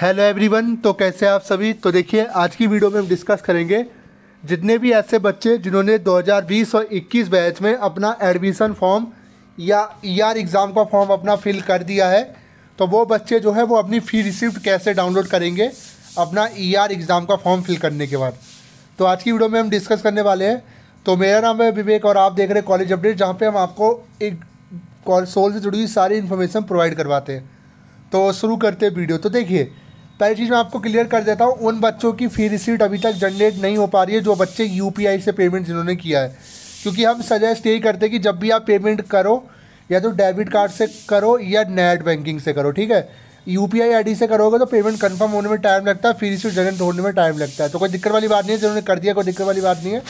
hello everyone तो कैसे आप सभी तो देखिए आज की वीडियो में हम डिस्कस करेंगे जितने भी ऐसे बच्चे जिन्होंने 2020 और 21 बैच में अपना एडमिशन फॉर्म या ईआर e एग्ज़ाम का फॉर्म अपना फिल कर दिया है तो वो बच्चे जो है वो अपनी फ़ी रिसिप्ट कैसे डाउनलोड करेंगे अपना ईआर e एग्ज़ाम का फॉर्म फिल करने के बाद तो आज की वीडियो में हम डिस्कस करने वाले हैं तो मेरा नाम है विवेक और आप देख रहे हैं कॉलेज अपडेट जहाँ पर हम आपको एक सोल से जुड़ी हुई सारी इन्फॉर्मेशन प्रोवाइड करवाते हैं तो शुरू करते हैं वीडियो तो देखिए पहली चीज़ मैं आपको क्लियर कर देता हूँ उन बच्चों की फ़ी रिसीट अभी तक जनरेट नहीं हो पा रही है जो बच्चे यू से पेमेंट जिन्होंने किया है क्योंकि हम सजेस्ट यही करते हैं कि जब भी आप पेमेंट करो या तो डेबिट कार्ड से करो या नेट बैंकिंग से करो ठीक है यू पी आई आई से करोगे तो पेमेंट कंफर्म होने में टाइम लगता है फिर इसे जनरेट होने में टाइम लगता है तो कोई दिक्कत वाली बात नहीं है जिन्होंने कर दिया कोई दिक्कत वाली बात नहीं है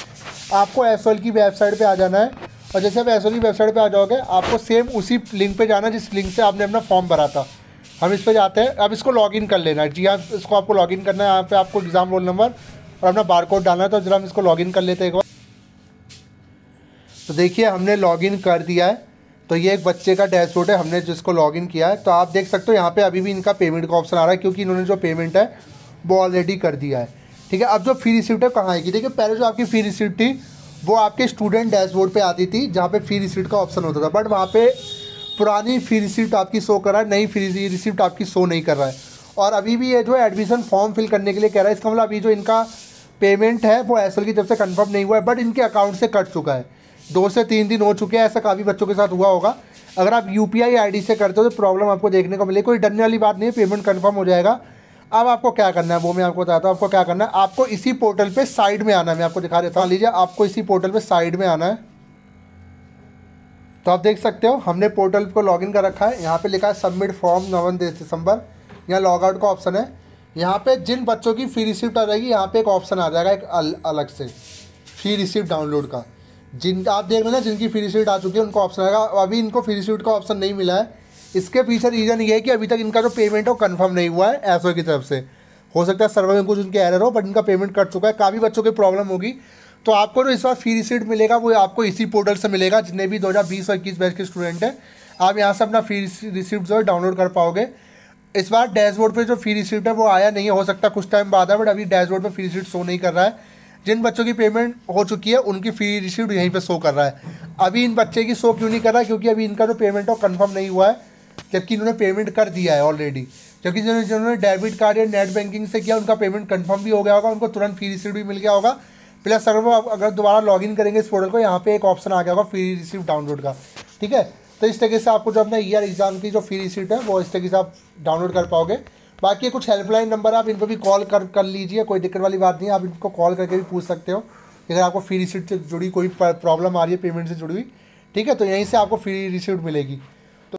आपको एस की वेबसाइट पर आ जाना है और जैसे आप एस की वेबसाइट पर आ जाओगे आपको सेम उसी लिंक पर जाना जिस लिंक से आपने अपना फॉर्म भरा था हम इस पर जाते हैं अब इसको लॉगिन कर लेना है जी हाँ इसको आपको लॉगिन करना है यहाँ पे आपको एग्ज़ाम रोल नंबर और अपना बारकोड डालना है तो जरा हम इसको लॉगिन कर लेते हैं एक बार तो देखिए हमने लॉगिन कर दिया है तो ये एक बच्चे का डैशबोर्ड है हमने जिसको लॉगिन किया है तो आप देख सकते हो यहाँ पर अभी भी इनका पेमेंट का ऑप्शन आ रहा है क्योंकि इन्होंने जो पेमेंट है वो ऑलरेडी कर दिया है ठीक है अब जो फी रिसिप्ट है कहाँ आएगी देखिए पहले जो आपकी फ़ी रिसिप्ट थी वो आपके स्टूडेंट डैशबोर्ड पर आती थी जहाँ पर फ़ी रिसिप्ट का ऑप्शन होता था बट वहाँ पर पुरानी फ़ी रिसिप्ट आपकी शो कर रहा है नई फी रिसिप्ट आपकी शो नहीं कर रहा है और अभी भी ये जो है एडमिशन फॉर्म फिल करने के लिए कह रहा है इसका मतलब अभी जो इनका पेमेंट है वो एस की तरफ से कन्फर्म नहीं हुआ है बट इनके अकाउंट से कट चुका है दो से तीन दिन हो चुके हैं ऐसा काफ़ी बच्चों के साथ हुआ होगा अगर आप यू पी से करते हो तो प्रॉब्लम आपको देखने को मिले कोई डरने वाली बात नहीं है पेमेंट कन्फर्म हो जाएगा अब आपको क्या करना है वो मैं आपको बताता हूँ आपको क्या करना है आपको इसी पोर्टल पे साइड में आना है मैं आपको दिखा देता हूँ हाँ, लीजिए आपको इसी पोर्टल पे साइड में आना है तो आप देख सकते हो हमने पोर्टल को लॉगिन कर रखा है यहाँ पे लिखा है सबमिट फॉर्म नवंबर दिसंबर यहाँ लॉग आउट का ऑप्शन है यहाँ पे जिन बच्चों की फ़ी रिसिप्ट आ जाएगी यहाँ पे एक ऑप्शन आ जाएगा एक अल, अलग से फ़ी रिसिप्ट डाउनलोड का जिन आप देख रहे हैं जिनकी फ़ी रिसिप्ट आ चुकी है उनको ऑप्शन आएगा अभी इनको फ़ी रिसिप्ट का ऑप्शन नहीं मिला है इसके पीछे रीज़न ये है कि अभी तक इनका जो पेमेंट है वो कन्फर्म नहीं हुआ है एसओ की तरफ से हो सकता है सर्वर में कुछ उनके एरर हो बट इनका पेमेंट कट चुका है काफ़ी बच्चों की प्रॉब्लम होगी तो आपको जो इस बार फ्री रिसीट मिलेगा वो आपको इसी पोर्टल से मिलेगा जितने भी दो हज़ार बीस और इक्कीस बैच के स्टूडेंट हैं आप यहाँ से अपना फ्री रिसिप्ट जो है डाउनलोड कर पाओगे इस बार डैशबोर्ड पे जो फ्री रिसिप्ट है वो आया नहीं हो सकता कुछ टाइम बाद है बट अभी डैशबोर्ड पे फ्री रिसिप्ट शो नहीं कर रहा है जिन बच्चों की पेमेंट हो चुकी है उनकी फ्री रिसिप्ट यहीं पे शो कर रहा है अभी इन बच्चे की शो क्यों नहीं कर रहा है क्योंकि अभी इनका जो पेमेंट है कन्फर्म नहीं हुआ है जबकि इन्होंने पेमेंट कर दिया है ऑलरेडी जबकि जिन्होंने डेबिट कार्ड या नेट बैंकिंग से किया उनका पेमेंट कन्फर्म भी हो गया होगा उनको तुरंत फ्री रिसिप्ट भी मिल गया होगा प्लस अगर वो अगर दोबारा लॉगिन करेंगे इस पोर्टल को यहाँ पे एक ऑप्शन आ गया होगा फ्री रिसिप्ट डाउनलोड का ठीक है तो इस तरीके से आपको जो अपना ईयर e एग्ज़ाम की जो फ्री रिसिप्ट है वो इस तरीके से आप डाउनलोड कर पाओगे बाकी कुछ हेल्पलाइन नंबर आप इन पर भी कॉल कर कर लीजिए कोई दिक्कत वाली बात नहीं है आप इनको कॉल करके भी पूछ सकते हो अगर आपको फ्री रिसिप्ट से जुड़ी कोई प्रॉब्लम आ रही है पेमेंट से जुड़ी हुई ठीक है तो यहीं से आपको फ्री रिसिप्ट मिलेगी